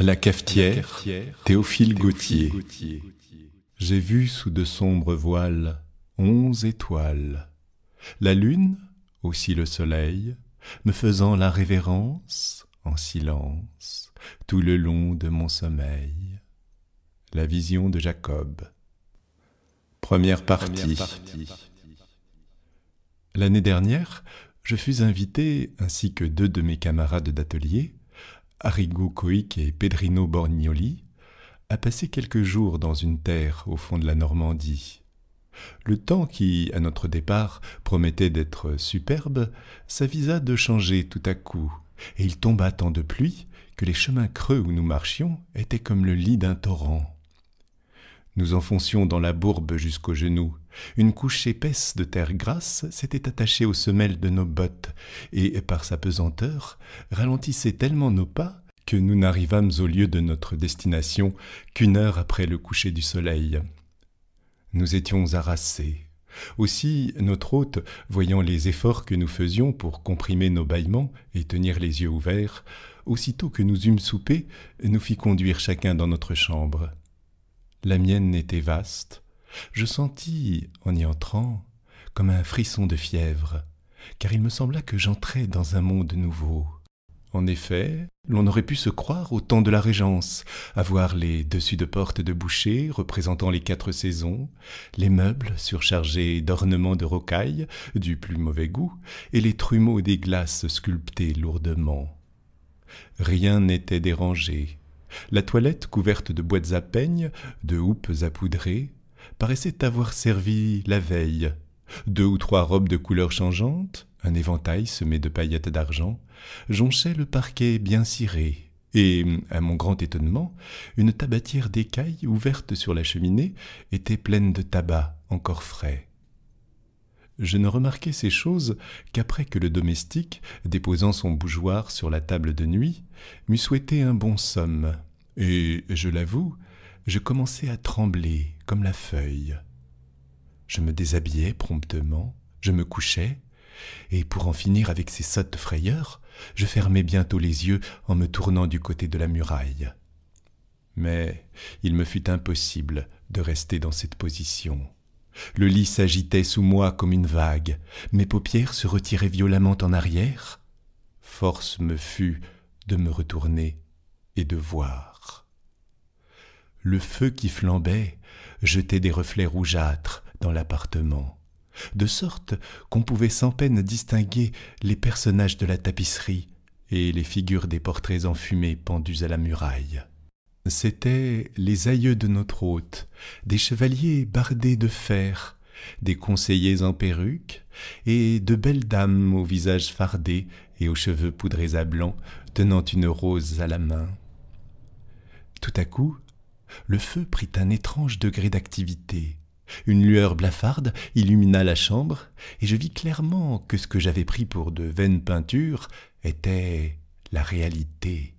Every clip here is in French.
La cafetière, Théophile, Gautier. J'ai vu sous de sombres voiles onze étoiles. La lune, aussi le soleil, me faisant la révérence en silence tout le long de mon sommeil. La vision de Jacob. Première partie. L'année dernière, je fus invité, ainsi que deux de mes camarades d'atelier, Arrigo Coic et Pedrino Borgnoli, a passé quelques jours dans une terre au fond de la Normandie. Le temps qui, à notre départ, promettait d'être superbe, s'avisa de changer tout à coup, et il tomba tant de pluie que les chemins creux où nous marchions étaient comme le lit d'un torrent. Nous enfoncions dans la bourbe jusqu'aux genoux, une couche épaisse de terre grasse s'était attachée aux semelles de nos bottes, et par sa pesanteur ralentissait tellement nos pas que nous n'arrivâmes au lieu de notre destination qu'une heure après le coucher du soleil. Nous étions harassés. Aussi, notre hôte, voyant les efforts que nous faisions pour comprimer nos bâillements et tenir les yeux ouverts, aussitôt que nous eûmes soupé, nous fit conduire chacun dans notre chambre. La mienne était vaste, je sentis, en y entrant, comme un frisson de fièvre, car il me sembla que j'entrais dans un monde nouveau. En effet, l'on aurait pu se croire au temps de la Régence, voir les dessus de portes de boucher représentant les quatre saisons, les meubles surchargés d'ornements de rocaille du plus mauvais goût, et les trumeaux des glaces sculptés lourdement. Rien n'était dérangé. La toilette couverte de boîtes à peigne, de houppes à poudrer, paraissait avoir servi la veille. Deux ou trois robes de couleur changeante, un éventail semé de paillettes d'argent, jonchaient le parquet bien ciré, et, à mon grand étonnement, une tabatière d'écaille ouverte sur la cheminée était pleine de tabac encore frais. Je ne remarquai ces choses qu'après que le domestique, déposant son bougeoir sur la table de nuit, m'eût souhaité un bon somme, et, je l'avoue, je commençais à trembler comme la feuille. Je me déshabillai promptement, je me couchai, et pour en finir avec ces sottes frayeurs, je fermai bientôt les yeux en me tournant du côté de la muraille. Mais il me fut impossible de rester dans cette position. Le lit s'agitait sous moi comme une vague, mes paupières se retiraient violemment en arrière. Force me fut de me retourner et de voir. Le feu qui flambait jetait des reflets rougeâtres dans l'appartement, de sorte qu'on pouvait sans peine distinguer les personnages de la tapisserie et les figures des portraits enfumés pendus à la muraille. C'étaient les aïeux de notre hôte, des chevaliers bardés de fer, des conseillers en perruque, et de belles dames au visage fardé et aux cheveux poudrés à blanc, tenant une rose à la main. Tout à coup, le feu prit un étrange degré d'activité. Une lueur blafarde illumina la chambre, et je vis clairement que ce que j'avais pris pour de vaines peintures était la réalité.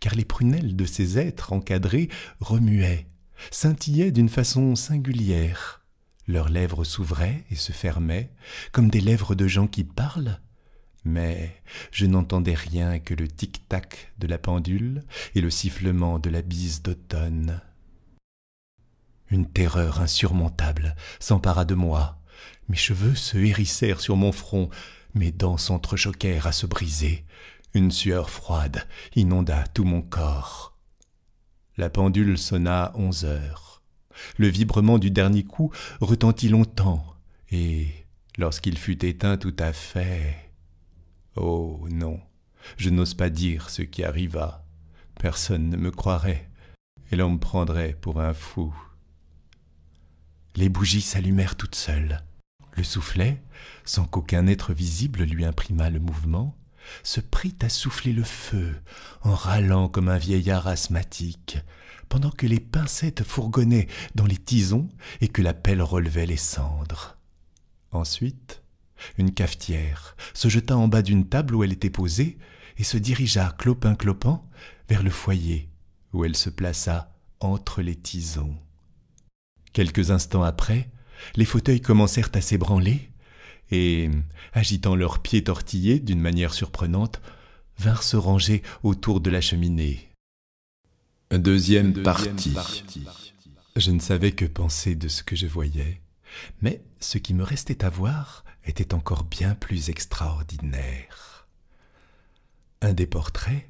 Car les prunelles de ces êtres encadrés remuaient, scintillaient d'une façon singulière. Leurs lèvres s'ouvraient et se fermaient, comme des lèvres de gens qui parlent, mais je n'entendais rien que le tic-tac de la pendule et le sifflement de la bise d'automne. Une terreur insurmontable s'empara de moi. Mes cheveux se hérissèrent sur mon front, mes dents s'entrechoquèrent à se briser. Une sueur froide inonda tout mon corps. La pendule sonna onze heures. Le vibrement du dernier coup retentit longtemps, et, lorsqu'il fut éteint tout à fait, Oh non, je n'ose pas dire ce qui arriva. Personne ne me croirait, et l'on me prendrait pour un fou. Les bougies s'allumèrent toutes seules. Le soufflet, sans qu'aucun être visible lui imprimât le mouvement, se prit à souffler le feu en râlant comme un vieillard asthmatique, pendant que les pincettes fourgonnaient dans les tisons et que la pelle relevait les cendres. Ensuite, une cafetière, se jeta en bas d'une table où elle était posée, et se dirigea, clopin clopant, vers le foyer, où elle se plaça entre les tisons. Quelques instants après, les fauteuils commencèrent à s'ébranler, et, agitant leurs pieds tortillés d'une manière surprenante, vinrent se ranger autour de la cheminée. Deuxième, partie. Je ne savais que penser de ce que je voyais, mais ce qui me restait à voir était encore bien plus extraordinaire. Un des portraits,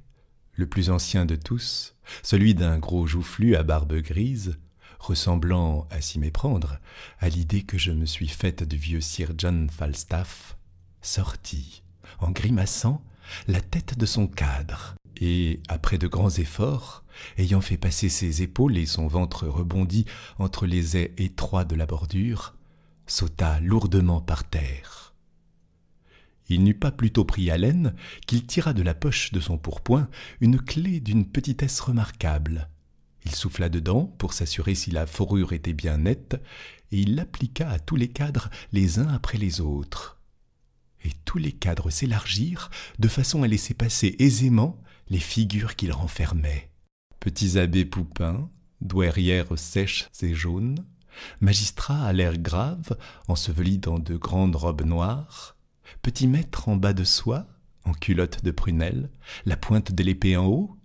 le plus ancien de tous, celui d'un gros joufflu à barbe grise, ressemblant, à s'y méprendre, à l'idée que je me suis faite du vieux Sir John Falstaff, sortit, en grimaçant, la tête de son cadre, et, après de grands efforts, ayant fait passer ses épaules et son ventre rebondi entre les ais étroits de la bordure, sauta lourdement par terre. Il n'eut pas plutôt pris haleine qu'il tira de la poche de son pourpoint une clé d'une petitesse remarquable. Il souffla dedans pour s'assurer si la fourrure était bien nette, et il l'appliqua à tous les cadres les uns après les autres. Et tous les cadres s'élargirent de façon à laisser passer aisément les figures qu'ils renfermaient. Petits abbés poupins, douairières sèches et jaunes, Magistrat à l'air grave, enseveli dans de grandes robes noires, petit maître en bas de soie, en culotte de prunelle, la pointe de l'épée en haut,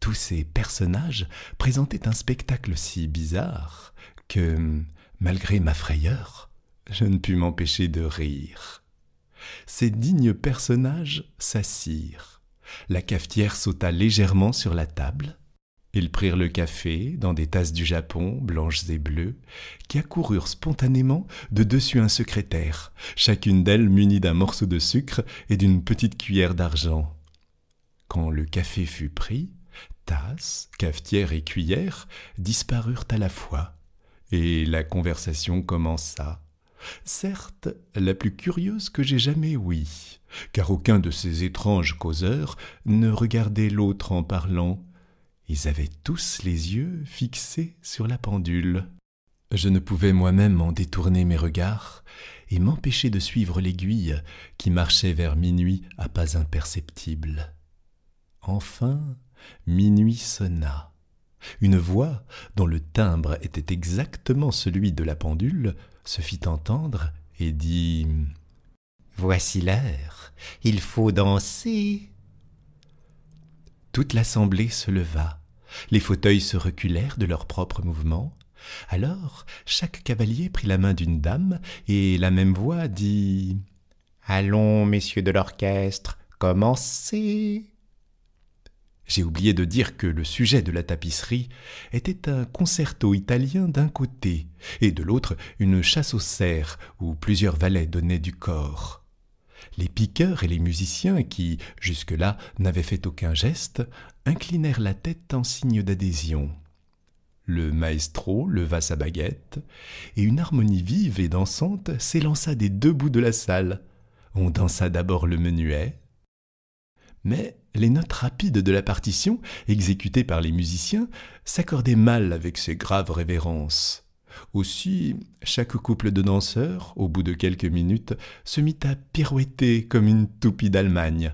tous ces personnages présentaient un spectacle si bizarre que, malgré ma frayeur, je ne pus m'empêcher de rire. Ces dignes personnages s'assirent. La cafetière sauta légèrement sur la table. Ils prirent le café dans des tasses du Japon, blanches et bleues, qui accoururent spontanément de dessus un secrétaire, chacune d'elles munie d'un morceau de sucre et d'une petite cuillère d'argent. Quand le café fut pris, tasses, cafetière et cuillères disparurent à la fois, et la conversation commença. Certes, la plus curieuse que j'ai jamais oui, car aucun de ces étranges causeurs ne regardait l'autre en parlant, ils avaient tous les yeux fixés sur la pendule. Je ne pouvais moi-même en détourner mes regards et m'empêcher de suivre l'aiguille qui marchait vers minuit à pas imperceptible. Enfin, minuit sonna. Une voix, dont le timbre était exactement celui de la pendule, se fit entendre et dit Voici l'heure, il faut danser. Toute l'assemblée se leva. Les fauteuils se reculèrent de leur propre mouvement. Alors chaque cavalier prit la main d'une dame, et la même voix dit. Allons, messieurs de l'orchestre, commencez. J'ai oublié de dire que le sujet de la tapisserie était un concerto italien d'un côté, et de l'autre une chasse aux cerfs où plusieurs valets donnaient du corps. Les piqueurs et les musiciens, qui jusque-là n'avaient fait aucun geste, inclinèrent la tête en signe d'adhésion. Le maestro leva sa baguette, et une harmonie vive et dansante s'élança des deux bouts de la salle. On dansa d'abord le menuet, mais les notes rapides de la partition, exécutées par les musiciens, s'accordaient mal avec ces graves révérences. Aussi, chaque couple de danseurs, au bout de quelques minutes, se mit à pirouetter comme une toupie d'Allemagne.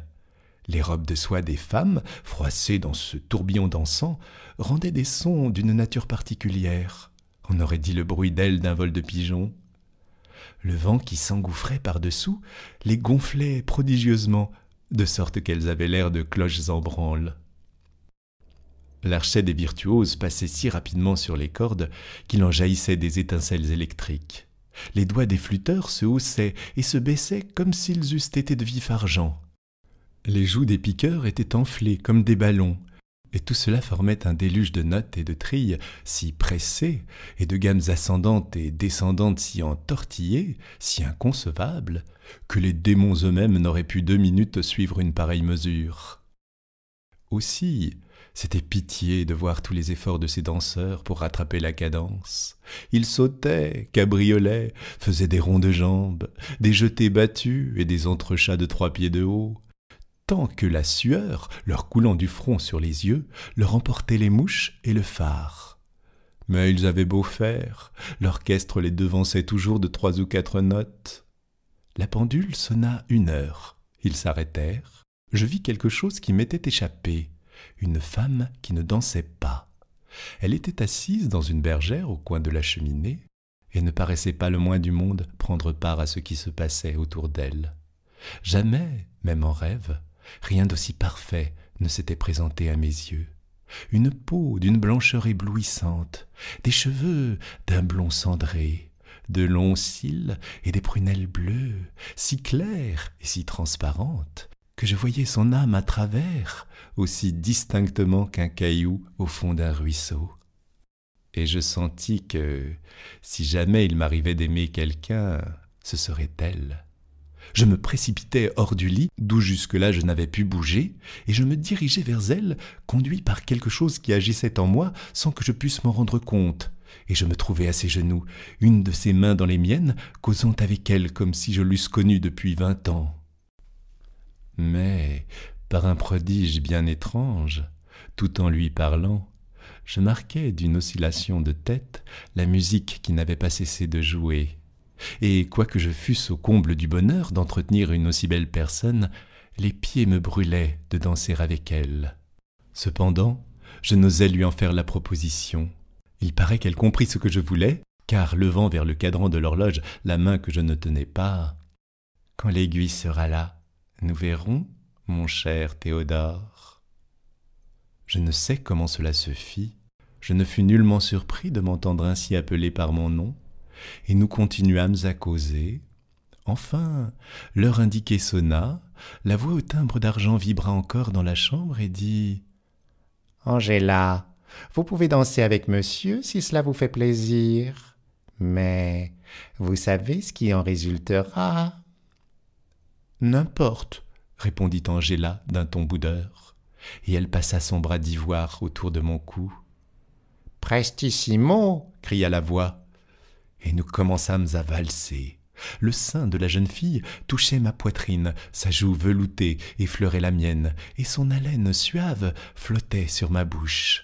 Les robes de soie des femmes, froissées dans ce tourbillon dansant, rendaient des sons d'une nature particulière. On aurait dit le bruit d'ailes d'un vol de pigeons. Le vent qui s'engouffrait par-dessous les gonflait prodigieusement, de sorte qu'elles avaient l'air de cloches en branle. L'archet des virtuoses passait si rapidement sur les cordes qu'il en jaillissait des étincelles électriques. Les doigts des flûteurs se haussaient et se baissaient comme s'ils eussent été de vif argent. Les joues des piqueurs étaient enflées comme des ballons, et tout cela formait un déluge de notes et de trilles si pressées, et de gammes ascendantes et descendantes si entortillées, si inconcevables, que les démons eux-mêmes n'auraient pu deux minutes suivre une pareille mesure. Aussi, c'était pitié de voir tous les efforts de ces danseurs pour rattraper la cadence. Ils sautaient, cabriolaient, faisaient des ronds de jambes, des jetés battus et des entrechats de trois pieds de haut, tant que la sueur, leur coulant du front sur les yeux, leur emportait les mouches et le phare. Mais ils avaient beau faire, l'orchestre les devançait toujours de trois ou quatre notes. La pendule sonna une heure. Ils s'arrêtèrent. Je vis quelque chose qui m'était échappé une femme qui ne dansait pas. Elle était assise dans une bergère au coin de la cheminée, et ne paraissait pas le moins du monde prendre part à ce qui se passait autour d'elle. Jamais, même en rêve, rien d'aussi parfait ne s'était présenté à mes yeux. Une peau d'une blancheur éblouissante, des cheveux d'un blond cendré, de longs cils et des prunelles bleues, si claires et si transparentes, que je voyais son âme à travers aussi distinctement qu'un caillou au fond d'un ruisseau. Et je sentis que, si jamais il m'arrivait d'aimer quelqu'un, ce serait elle. Je me précipitais hors du lit, d'où jusque-là je n'avais pu bouger, et je me dirigeais vers elle, conduit par quelque chose qui agissait en moi sans que je pusse m'en rendre compte. Et je me trouvais à ses genoux, une de ses mains dans les miennes, causant avec elle comme si je l'eusse connue depuis vingt ans. Mais, par un prodige bien étrange, tout en lui parlant, je marquais d'une oscillation de tête la musique qui n'avait pas cessé de jouer. Et quoique je fusse au comble du bonheur d'entretenir une aussi belle personne, les pieds me brûlaient de danser avec elle. Cependant, je n'osais lui en faire la proposition. Il paraît qu'elle comprit ce que je voulais, car levant vers le cadran de l'horloge la main que je ne tenais pas, Quand l'aiguille sera là, nous verrons, mon cher Théodore. Je ne sais comment cela se fit, je ne fus nullement surpris de m'entendre ainsi appelé par mon nom, et nous continuâmes à causer. Enfin, l'heure indiquée sonna, la voix au timbre d'argent vibra encore dans la chambre et dit Angela, vous pouvez danser avec monsieur si cela vous fait plaisir, mais vous savez ce qui en résultera. N'importe, répondit Angela d'un ton boudeur, et elle passa son bras d'ivoire autour de mon cou. Prestissimo cria la voix, et nous commençâmes à valser. Le sein de la jeune fille touchait ma poitrine, sa joue veloutée effleurait la mienne, et son haleine suave flottait sur ma bouche.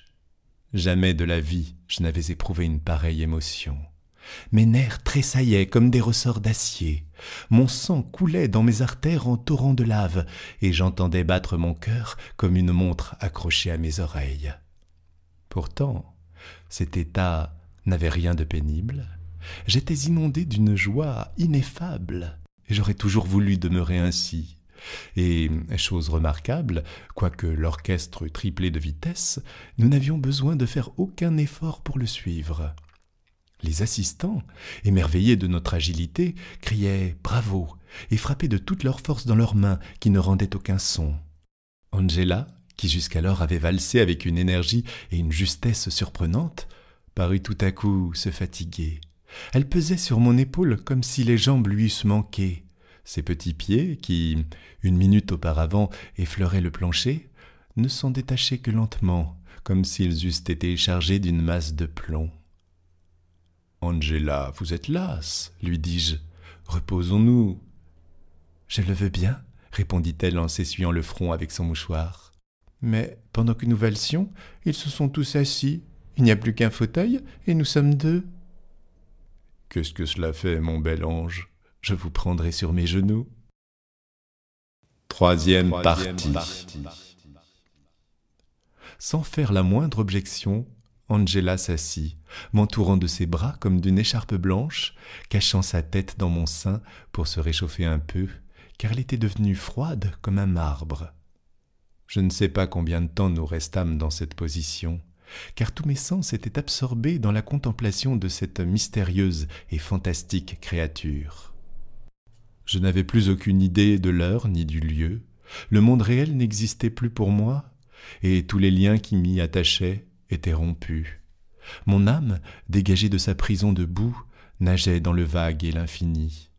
Jamais de la vie je n'avais éprouvé une pareille émotion. Mes nerfs tressaillaient comme des ressorts d'acier. Mon sang coulait dans mes artères en torrents de lave, et j'entendais battre mon cœur comme une montre accrochée à mes oreilles. Pourtant, cet état n'avait rien de pénible. J'étais inondé d'une joie ineffable. et J'aurais toujours voulu demeurer ainsi. Et, chose remarquable, quoique l'orchestre triplé de vitesse, nous n'avions besoin de faire aucun effort pour le suivre. Les assistants, émerveillés de notre agilité, criaient Bravo et frappaient de toute leur force dans leurs mains qui ne rendaient aucun son. Angela, qui jusqu'alors avait valsé avec une énergie et une justesse surprenantes, parut tout à coup se fatiguer. Elle pesait sur mon épaule comme si les jambes lui eussent manqué. Ses petits pieds, qui, une minute auparavant, effleuraient le plancher, ne s'en détachaient que lentement, comme s'ils eussent été chargés d'une masse de plomb. Angela, vous êtes lasse, lui dis-je. Reposons-nous. Je le veux bien, répondit-elle en s'essuyant le front avec son mouchoir. Mais pendant que nous valsions, ils se sont tous assis. Il n'y a plus qu'un fauteuil et nous sommes deux. Qu'est-ce que cela fait, mon bel ange Je vous prendrai sur mes genoux. Troisième, partie. Sans faire la moindre objection, Angela s'assit, m'entourant de ses bras comme d'une écharpe blanche, cachant sa tête dans mon sein pour se réchauffer un peu, car elle était devenue froide comme un marbre. Je ne sais pas combien de temps nous restâmes dans cette position, car tous mes sens étaient absorbés dans la contemplation de cette mystérieuse et fantastique créature. Je n'avais plus aucune idée de l'heure ni du lieu, le monde réel n'existait plus pour moi, et tous les liens qui m'y attachaient était rompue. Mon âme, dégagée de sa prison de boue, nageait dans le vague et l'infini.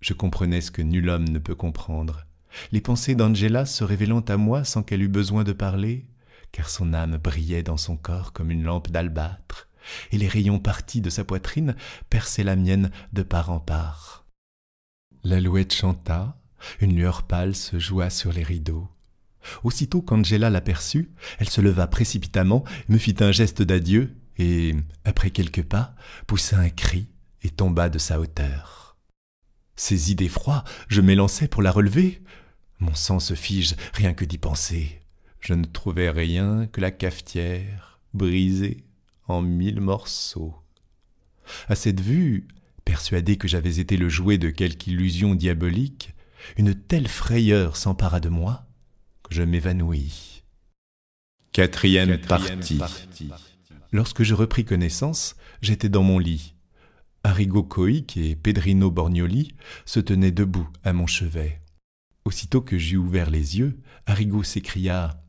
Je comprenais ce que nul homme ne peut comprendre. Les pensées d'Angela se révélant à moi sans qu'elle eût besoin de parler, car son âme brillait dans son corps comme une lampe d'albâtre, et les rayons partis de sa poitrine perçaient la mienne de part en part. L'alouette chanta, une lueur pâle se joua sur les rideaux. Aussitôt qu'Angela l'aperçut, elle se leva précipitamment, me fit un geste d'adieu, et, après quelques pas, poussa un cri et tomba de sa hauteur. Saisi d'effroi, je m'élançai pour la relever. Mon sang se fige rien que d'y penser. Je ne trouvais rien que la cafetière, brisée en mille morceaux. À cette vue, persuadé que j'avais été le jouet de quelque illusion diabolique, une telle frayeur s'empara de moi je m'évanouis. Quatrième, partie. Lorsque je repris connaissance, j'étais dans mon lit. Arrigo Coïc et Pedrino Borgnoli se tenaient debout à mon chevet. Aussitôt que j'eus ouvert les yeux, Arrigo s'écria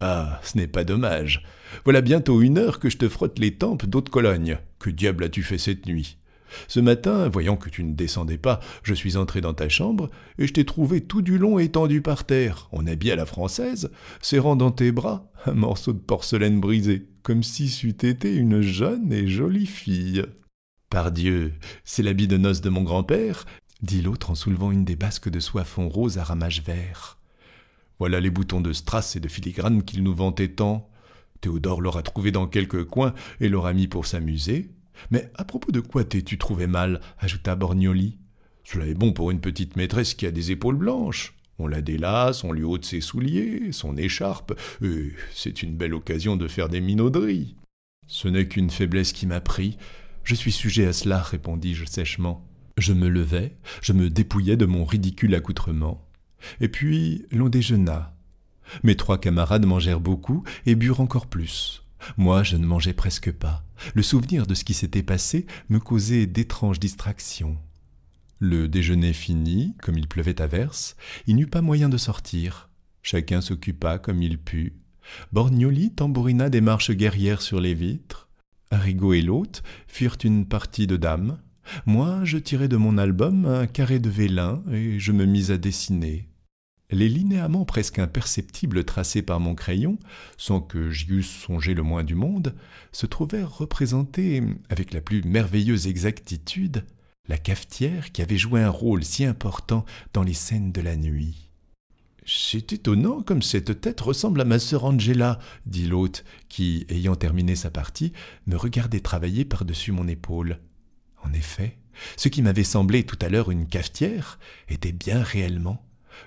Ah, ce n'est pas dommage. Voilà bientôt une heure que je te frotte les tempes d'eau de Cologne. Que diable as-tu fait cette nuit ce matin, voyant que tu ne descendais pas, je suis entré dans ta chambre et je t'ai trouvé tout du long étendu par terre, en habit à la française, serrant dans tes bras un morceau de porcelaine brisée, comme si c'eût été une jeune et jolie fille. Pardieu, c'est l'habit de noces de mon grand-père, dit l'autre en soulevant une des basques de soie fond rose à ramage vert. Voilà les boutons de strass et de filigrane qu'il nous vantait tant. Théodore l'aura trouvé dans quelque coin et l'aura mis pour s'amuser, mais à propos de quoi t'es-tu trouvé mal ajouta Borgnoli. Cela est bon pour une petite maîtresse qui a des épaules blanches. On la délace, on lui ôte ses souliers, son écharpe, et euh, c'est une belle occasion de faire des minauderies. Ce n'est qu'une faiblesse qui m'a pris. Je suis sujet à cela, répondis-je sèchement. Je me levai, je me dépouillai de mon ridicule accoutrement. Et puis l'on déjeuna. Mes trois camarades mangèrent beaucoup et burent encore plus. Moi, je ne mangeais presque pas. Le souvenir de ce qui s'était passé me causait d'étranges distractions. Le déjeuner fini, comme il pleuvait à verse, il n'eut pas moyen de sortir. Chacun s'occupa comme il put. Borgnoli tambourina des marches guerrières sur les vitres. Arrigo et l'hôte firent une partie de dames. Moi, je tirai de mon album un carré de vélin et je me mis à dessiner les linéaments presque imperceptibles tracés par mon crayon, sans que j'y eusse songé le moins du monde, se trouvèrent représentés, avec la plus merveilleuse exactitude, la cafetière qui avait joué un rôle si important dans les scènes de la nuit. C'est étonnant comme cette tête ressemble à ma sœur Angela, dit l'hôte, qui, ayant terminé sa partie, me regardait travailler par-dessus mon épaule. En effet, ce qui m'avait semblé tout à l'heure une cafetière était bien réellement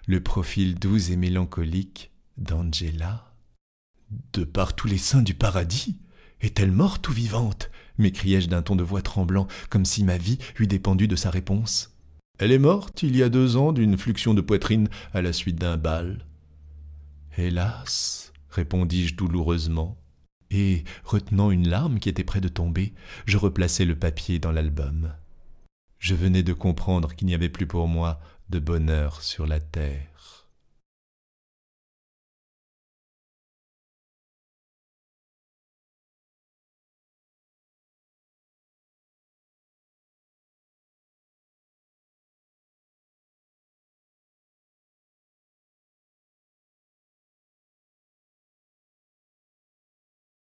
le profil doux et mélancolique d'Angela. De par tous les saints du paradis, est-elle morte ou vivante m'écriai-je d'un ton de voix tremblant, comme si ma vie eût dépendu de sa réponse. Elle est morte il y a deux ans d'une fluxion de poitrine à la suite d'un bal. Hélas, répondis-je douloureusement, et, retenant une larme qui était près de tomber, je replaçai le papier dans l'album. Je venais de comprendre qu'il n'y avait plus pour moi de bonheur sur la terre.